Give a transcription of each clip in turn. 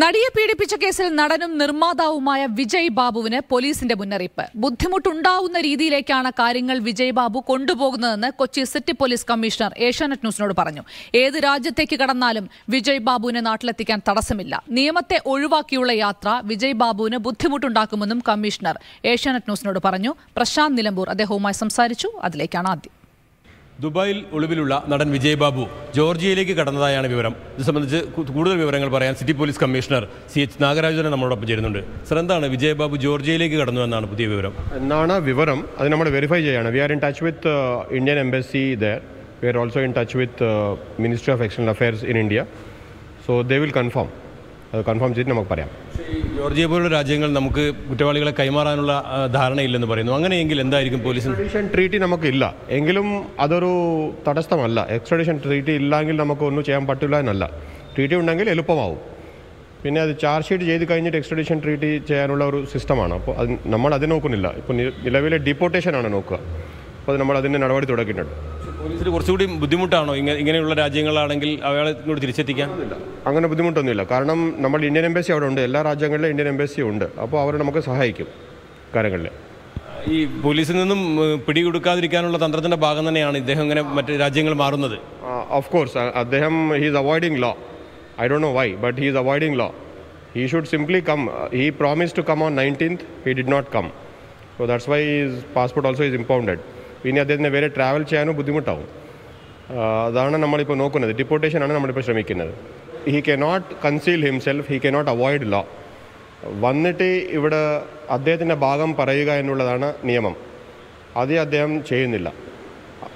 നടിയെ പീഡിപ്പിച്ച കേസിൽ നടനും നിർമ്മാതാവുമായ വിജയ് ബാബുവിന് പോലീസിന്റെ മുന്നറിയിപ്പ് ബുദ്ധിമുട്ടുണ്ടാവുന്ന രീതിയിലേക്കാണ് കാര്യങ്ങൾ വിജയ് ബാബു കൊണ്ടുപോകുന്നതെന്ന് Kochi city police commissioner Asianet ന്യൂസിനോട് പറഞ്ഞു ഏത് രാജ്യത്തേക്ക് കടന്നാലും വിജയ് ബാബുവിനെ നാട്ടിലെത്തിക്കാൻ തടസ്സമില്ല നിയമത്തെ ഒഴിവാക്കിയുള്ള യാത്ര വിജയ് ബാബുവിന് ബുദ്ധിമുട്ടുണ്ടാക്കുമെന്നും കമ്മീഷണർ ഏഷ്യാനെറ്റ് ന്യൂസിനോട് പറഞ്ഞു പ്രശാന്ത് നിലമ്പൂർ അദ്ദേഹവുമായി സംസാരിച്ചു അതിലേക്കാണ് ആദ്യം ദുബായിൽ ഒളിവിലുള്ള നടൻ വിജയബാബു ജോർജിയയിലേക്ക് കടന്നതായാണ് വിവരം ഇത് സംബന്ധിച്ച് കൂടുതൽ വിവരങ്ങൾ പറയാൻ city police commissioner C H നാഗരാജനെ നമ്മളോടൊപ്പം ചേരുന്നുണ്ട് സർ എന്താണ് വിജയബാബു ജോർജിയയിലേക്ക് കടന്നു എന്നാണ് പുതിയ വിവരം എന്നാണ് വിവരം അത് നമ്മൾ വെരിഫൈ ചെയ്യാണ് we are in touch with Indian embassy there we are also in touch with ministry of external affairs in India so they will confirm അത് കൺഫേം ചെയ്തിട്ട് നമുക്ക് പറയാം ജോർജിയ പോലുള്ള രാജ്യങ്ങൾ നമുക്ക് കുറ്റവാളികളെ കൈമാറാനുള്ള ധാരണയില്ലെന്ന് പറയുന്നു അങ്ങനെയെങ്കിൽ എന്തായിരിക്കും പോലീസിന് ട്രീറ്റി നമുക്കില്ല എങ്കിലും അതൊരു തടസ്സമല്ല എക്സ്ട്രഡീഷൻ ട്രീറ്റി ഇല്ലെങ്കിൽ നമുക്ക് ഒന്നും ചെയ്യാൻ പറ്റില്ല എന്നല്ല ട്രീറ്റി ഉണ്ടെങ്കിൽ എളുപ്പമാവും പിന്നെ അത് ചാർജ് ഷീറ്റ് ചെയ്ത് കഴിഞ്ഞിട്ട് എക്സ്ട്രഡീഷൻ ട്രീറ്റി ചെയ്യാനുള്ള ഒരു സിസ്റ്റമാണ് അപ്പോൾ അത് നമ്മൾ അത് നോക്കുന്നില്ല ഇപ്പോൾ നിലവിലെ ഡിപ്പോർട്ടേഷനാണ് നോക്കുക അപ്പോൾ നമ്മൾ അതിൻ്റെ നടപടി തുടങ്ങിയിട്ടുണ്ട് പോലീസിന് കുറച്ചുകൂടി ബുദ്ധിമുട്ടാണോ ഇങ്ങനെയുള്ള രാജ്യങ്ങളാണെങ്കിൽ അയാളെ ഇങ്ങോട്ട് തിരിച്ചെത്തിക്കാൻ അങ്ങനെ ബുദ്ധിമുട്ടൊന്നുമില്ല കാരണം നമ്മൾ ഇന്ത്യൻ എംബസി അവിടെ ഉണ്ട് എല്ലാ രാജ്യങ്ങളിലും ഇന്ത്യൻ എംബസി ഉണ്ട് അപ്പോൾ അവർ നമുക്ക് സഹായിക്കും കാര്യങ്ങളിൽ ഈ പോലീസിൽ നിന്നും പിടികൊടുക്കാതിരിക്കാനുള്ള തന്ത്രത്തിൻ്റെ ഭാഗം തന്നെയാണ് ഇദ്ദേഹം ഇങ്ങനെ മറ്റ് രാജ്യങ്ങൾ മാറുന്നത് ഓഫ് കോഴ്സ് അദ്ദേഹം he's avoiding law I don't know why but he's avoiding law he should simply come he promise to come on 19th he did not come so that's why his passport also is impounded പിന്നെ അദ്ദേഹത്തിന് വേറെ travel ചെയ്യാനും ബുദ്ധിമുട്ടാവും അതാണ് നമ്മളിപ്പോൾ നോക്കുന്നത് ഡിപ്പോർട്ടേഷനാണ് നമ്മളിപ്പോൾ ശ്രമിക്കുന്നത് he can not conceal himself he can not avoid law വന്നിട്ട് ഇവിടെ അദ്ദേഹത്തിൻ്റെ ഭാഗം പറയുക എന്നുള്ളതാണ് നിയമം അത് അദ്ദേഹം ചെയ്യുന്നില്ല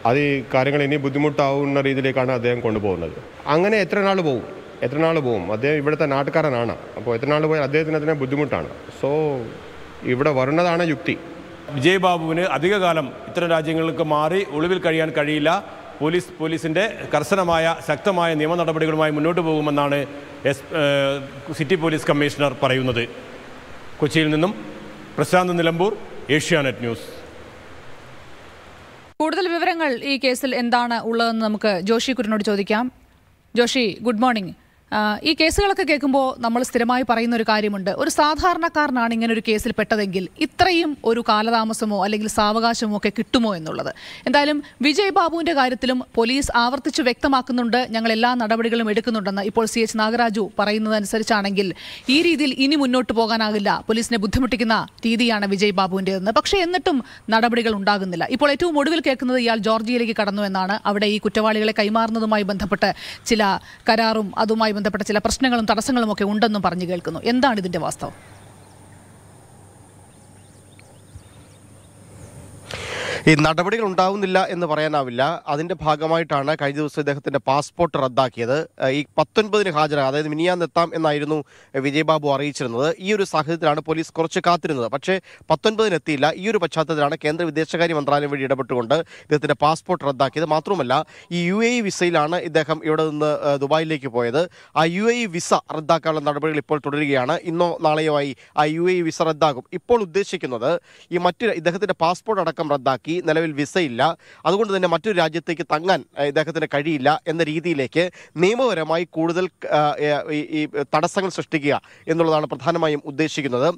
അത് ഈ കാര്യങ്ങൾ ഇനി ബുദ്ധിമുട്ടാവുന്ന രീതിയിലേക്കാണ് അദ്ദേഹം കൊണ്ടുപോകുന്നത് അങ്ങനെ എത്ര നാൾ പോകും എത്ര നാൾ പോകും അദ്ദേഹം ഇവിടുത്തെ നാട്ടുകാരനാണ് അപ്പോൾ എത്ര നാൾ പോയാൽ അദ്ദേഹത്തിന് അതിനെ ബുദ്ധിമുട്ടാണ് സോ ഇവിടെ വരുന്നതാണ് യുക്തി വിജയബാബുവിന് അധികകാലം ഇത്തരം രാജ്യങ്ങളിലേക്ക് മാറി ഒളിവിൽ കഴിയാൻ കഴിയില്ല പോലീസ് പോലീസിൻ്റെ കർശനമായ ശക്തമായ നിയമ നടപടികളുമായി മുന്നോട്ട് പോകുമെന്നാണ് എസ് സിറ്റി പോലീസ് കമ്മീഷണർ പറയുന്നത് കൊച്ചിയിൽ നിന്നും പ്രശാന്ത് നിലമ്പൂർ ഏഷ്യാനെറ്റ് ന്യൂസ് കൂടുതൽ വിവരങ്ങൾ ഈ കേസിൽ എന്താണ് ഉള്ളതെന്ന് നമുക്ക് ജോഷി കുരുനോട് ചോദിക്കാം ജോഷി ഗുഡ് മോർണിംഗ് ഈ കേസുകളൊക്കെ കേൾക്കുമ്പോൾ നമ്മൾ സ്ഥിരമായി പറയുന്ന ഒരു കാര്യമുണ്ട് ഒരു സാധാരണക്കാരനാണ് ഇങ്ങനെ ഒരു കേസിൽ പെട്ടതെങ്കിൽ ഇത്രയും ഒരു കാലതാമസമോ അല്ലെങ്കിൽ സാവകാശമോ ഒക്കെ കിട്ടുമോ എന്നുള്ളത് എന്തായാലും വിജയ് ബാബുവിൻ്റെ കാര്യത്തിലും പോലീസ് ആവർത്തിച്ച് വ്യക്തമാക്കുന്നുണ്ട് ഞങ്ങൾ എല്ലാ നടപടികളും എടുക്കുന്നുണ്ടെന്ന് ഇപ്പോൾ സി എച്ച് നാഗരാജു പറയുന്നതനുസരിച്ചാണെങ്കിൽ ഈ രീതിയിൽ ഇനി മുന്നോട്ട് പോകാനാകില്ല പോലീസിനെ ബുദ്ധിമുട്ടിക്കുന്ന രീതിയാണ് വിജയ് ബാബുവിൻ്റെതെന്ന് പക്ഷേ എന്നിട്ടും നടപടികൾ ഉണ്ടാകുന്നില്ല ഇപ്പോൾ ഏറ്റവും ഒടുവിൽ കേൾക്കുന്നത് ഇയാൾ ജോർജിയയിലേക്ക് കടന്നു എന്നാണ് അവിടെ ഈ കുറ്റവാളികളെ കൈമാറുന്നതുമായി ബന്ധപ്പെട്ട് ചില കരാറും അതുമായി ബന്ധപ്പെട്ട ചില പ്രശ്നങ്ങളും തടസ്സങ്ങളും ഒക്കെ ഉണ്ടെന്നും പറഞ്ഞു കേൾക്കുന്നു എന്താണ് ഇതിന്റെ വാസ്തവം ഈ നടപടികൾ ഉണ്ടാവുന്നില്ല എന്ന് പറയാനാവില്ല അതിന്റെ ഭാഗമായിട്ടാണ് കഴിഞ്ഞ ദിവസം ഇദ്ദേഹത്തിന്റെ പാസ്പോർട്ട് റദ്ദാക്കിയത് ഈ പത്തൊൻപതിന് ഹാജരാ അതായത് മിനിയാന്നെത്താം എന്നായിരുന്നു വിജയബാബു അറിയിച്ചിരുന്നത് ഈ ഒരു സാഹചര്യത്തിലാണ് പോലീസ് കുറച്ച് കാത്തിരുന്നത് പക്ഷേ പത്തൊൻപതിന് എത്തിയില്ല ഈ ഒരു പശ്ചാത്തലത്തിലാണ് കേന്ദ്ര വിദേശകാര്യ മന്ത്രാലയം വഴി ഇടപെട്ടുകൊണ്ട് ഇദ്ദേഹത്തിന്റെ പാസ്പോർട്ട് റദ്ദാക്കിയത് മാത്രമല്ല ഈ യു എ വിസയിലാണ് ഇദ്ദേഹം ഇവിടെ നിന്ന് ദുബായിലേക്ക് പോയത് ആ യു എ വിസ റദ്ദാക്കാനുള്ള നടപടികൾ ഇപ്പോൾ തുടരുകയാണ് ഇന്നോ നാളെയോ ആയി ആ യു എ വിസ റദ്ദാക്കും ഇപ്പോൾ ഉദ്ദേശിക്കുന്നത് ഈ മറ്റു ഇദ്ദേഹത്തിന്റെ പാസ്പോർട്ട് അടക്കം റദ്ദാക്കി ഇദ്ദേഹത്തിലേക്ക് നിലവിൽ വിസയില്ല അതുകൊണ്ട് തന്നെ മറ്റൊരു രാജ്യത്തേക്ക് തങ്ങാൻ ഇദ്ദേഹത്തിന് കഴിയില്ല എന്ന രീതിയിലേക്ക് നിയമപരമായി കൂടുതൽ ഈ തടസ്സങ്ങൾ സൃഷ്ടിക്കുക എന്നുള്ളതാണ് പ്രധാനമായും ഉദ്ദേശിക്കുന്നത്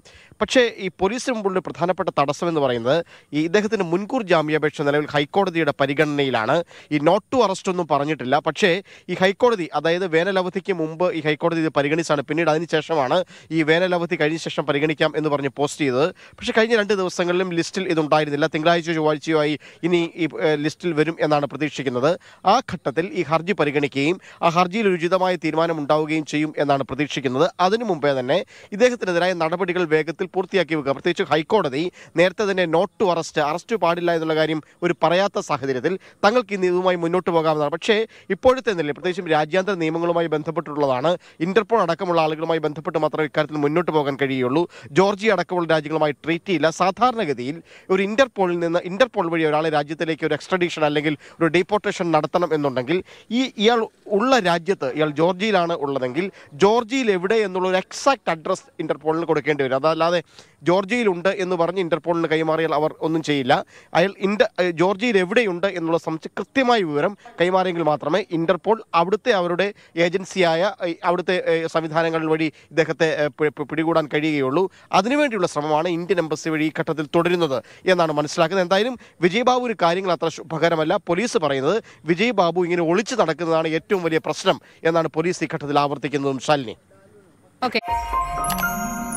പക്ഷേ ഈ പോലീസിന് മുമ്പുള്ള പ്രധാനപ്പെട്ട തടസ്സം എന്ന് പറയുന്നത് ഈ ഇദ്ദേഹത്തിന് മുൻകൂർ ജാമ്യാപേക്ഷ നിലവിൽ ഹൈക്കോടതിയുടെ പരിഗണനയിലാണ് ഈ നോട്ട് ടു അറസ്റ്റ് ഒന്നും പറഞ്ഞിട്ടില്ല പക്ഷേ ഈ ഹൈക്കോടതി അതായത് വേനലവധിക്ക് മുമ്പ് ഈ ഹൈക്കോടതി ഇത് പരിഗണിച്ചാണ് പിന്നീട് അതിനുശേഷമാണ് ഈ വേനലവധി കഴിഞ്ഞ ശേഷം പരിഗണിക്കാം എന്ന് പറഞ്ഞ് പോസ്റ്റ് ചെയ്തത് പക്ഷേ കഴിഞ്ഞ രണ്ട് ദിവസങ്ങളിലും ലിസ്റ്റിൽ ഇതുണ്ടായിരുന്നില്ല തിങ്കളാഴ്ച ചൊവ്വാഴ്ച തുടർച്ചയായി ഇനി ഈ ലിസ്റ്റിൽ വരും എന്നാണ് പ്രതീക്ഷിക്കുന്നത് ആ ഘട്ടത്തിൽ ഈ ഹർജി പരിഗണിക്കുകയും ആ ഹർജിയിൽ ഉചിതമായ തീരുമാനം ഉണ്ടാവുകയും ചെയ്യും എന്നാണ് പ്രതീക്ഷിക്കുന്നത് അതിനു മുമ്പേ തന്നെ ഇദ്ദേഹത്തിനെതിരായ നടപടികൾ വേഗത്തിൽ പൂർത്തിയാക്കി വെക്കുക പ്രത്യേകിച്ച് ഹൈക്കോടതി നേരത്തെ തന്നെ നോട്ട് ടു അറസ്റ്റ് അറസ്റ്റ് പാടില്ല എന്നുള്ള കാര്യം ഒരു പറയാത്ത സാഹചര്യത്തിൽ തങ്ങൾക്ക് ഇന്ന് ഇതുമായി മുന്നോട്ട് പോകാമെന്നാണ് പക്ഷേ ഇപ്പോഴത്തെ നിലയിൽ പ്രത്യേകിച്ചും രാജ്യാന്തര നിയമങ്ങളുമായി ബന്ധപ്പെട്ടിട്ടുള്ളതാണ് ഇന്റർപോൾ അടക്കമുള്ള ആളുകളുമായി ബന്ധപ്പെട്ട് മാത്രമേ ഇക്കാര്യത്തിൽ മുന്നോട്ട് പോകാൻ കഴിയുള്ളൂ ജോർജിയ അടക്കമുള്ള രാജ്യങ്ങളുമായി ട്രീറ്റ് ചെയ്യില്ല സാധാരണഗതിയിൽ ഒരു ഇന്റർപോളിൽ നിന്ന് ഇന്റർപോൾ ഇന്റർപോൾ വഴി ഒരാളെ രാജ്യത്തിലേക്ക് ഒരു എക്സ്ട്രഡീഷൻ അല്ലെങ്കിൽ ഒരു ഡീപ്പോർട്ടേഷൻ നടത്തണം എന്നുണ്ടെങ്കിൽ ഈ ഇയാൾ ഉള്ള രാജ്യത്ത് ഇയാൾ ജോർജിയിലാണ് ഉള്ളതെങ്കിൽ ജോർജിയിൽ എവിടെ എന്നുള്ള ഒരു എക്സാക്ട് അഡ്രസ് ഇന്റർപോളിന് കൊടുക്കേണ്ടി വരും അതല്ലാതെ ജോർജിയിലുണ്ട് എന്ന് പറഞ്ഞ് ഇന്റർപോളിന് കൈമാറിയാൽ അവർ ഒന്നും ചെയ്യില്ല അയാൾ ഇന്റർ ജോർജിയിൽ എവിടെയുണ്ട് എന്നുള്ള സംശയം കൃത്യമായ വിവരം കൈമാറിയെങ്കിൽ മാത്രമേ ഇന്റർപോൾ അവിടുത്തെ അവരുടെ ഏജൻസിയായ അവിടുത്തെ സംവിധാനങ്ങൾ വഴി ഇദ്ദേഹത്തെ പിടികൂടാൻ കഴിയുകയുള്ളൂ അതിനുവേണ്ടിയുള്ള ശ്രമമാണ് ഇന്ത്യൻ എംബസി വഴി ഈ ഘട്ടത്തിൽ തുടരുന്നത് എന്നാണ് മനസ്സിലാക്കുന്നത് എന്തായാലും വിജയ് ഒരു കാര്യങ്ങൾ അത്ര ശുഭകരമല്ല പോലീസ് പറയുന്നത് വിജയ് ബാബു ഇങ്ങനെ ഒളിച്ചു നടക്കുന്നതാണ് ഏറ്റവും വലിയ പ്രശ്നം എന്നാണ് പോലീസ് ഈ ഘട്ടത്തിൽ ആവർത്തിക്കുന്നതും ശാലിനി ഓക്കെ